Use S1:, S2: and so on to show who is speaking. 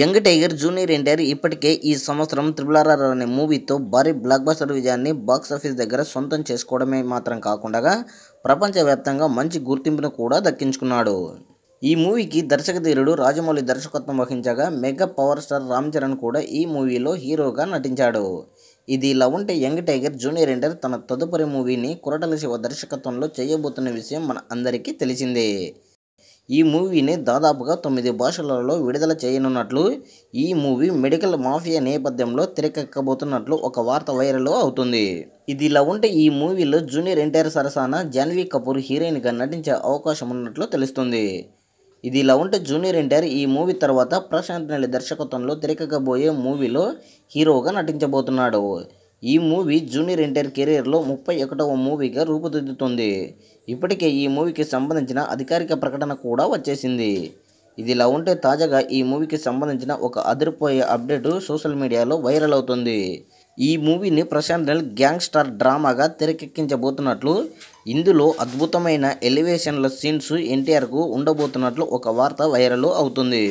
S1: young tiger junior NTR ఇప్పటికే ఈ సంవత్సరం ఆర్ఆర్ అనే మూవీతో భారీ బ్లాక్ బస్టర్ విజయాన్ని బాక్సాఫీస్ దగ్గర సొంతం చేసుకోవడమే మాత్రం కాకుండా ప్రపంచవ్యాప్తంగా మంచి గుర్తింపును కూడా దక్కించుకున్నాడు ఈ మూవీకి దర్శకధీరుడు రాజమౌళి దర్శకత్వం వహించగా mega power star Ram Charan కూడా ఈ మూవీలో హీరోగా నటించాడు ఇది ఇలా ఉంటే యంగ్ టైగర్ జూనియర్ ఎంటర్ తన తదుపరి మూవీని కురటల శివ దర్శకత్వంలో చేయబోతున్న విషయం మన అందరికీ తెలిసిందే ఈ మూవీని దాదాపుగా తొమ్మిది భాషలలో విడుదల చేయనున్నట్లు ఈ మూవీ మెడికల్ మాఫియా నేపథ్యంలో తెరకెక్కబోతున్నట్లు ఒక వార్త వైరల్ అవుతుంది ఇది ఇలా ఉంటే ఈ మూవీలో జూనియర్ ఎన్టీఆర్ సరసాన జాన్వీ కపూర్ హీరోయిన్గా నటించే అవకాశం ఉన్నట్లు తెలుస్తుంది ఇది ఇలా ఉంటే జూనియర్ ఎన్టీఆర్ ఈ మూవీ తర్వాత ప్రశాంత్ నెల్లి దర్శకత్వంలో తెరకెక్కబోయే మూవీలో హీరోగా నటించబోతున్నాడు ఈ మూవీ జూనియర్ ఎన్టీఆర్ కెరీర్లో ముప్పై ఒకటవ మూవీగా రూపుదిద్దుతుంది ఇప్పటికే ఈ మూవీకి సంబంధించిన అధికారిక ప్రకటన కూడా వచ్చేసింది ఇదిలా ఉంటే తాజాగా ఈ మూవీకి సంబంధించిన ఒక అదిరిపోయే అప్డేటు సోషల్ మీడియాలో వైరల్ అవుతుంది ఈ మూవీని ప్రశాంత్ నెల్ గ్యాంగ్స్టార్ డ్రామాగా తెరకెక్కించబోతున్నట్లు ఇందులో అద్భుతమైన ఎలివేషన్ల సీన్స్ ఎన్టీఆర్కు ఉండబోతున్నట్లు ఒక వార్త వైరల్ అవుతుంది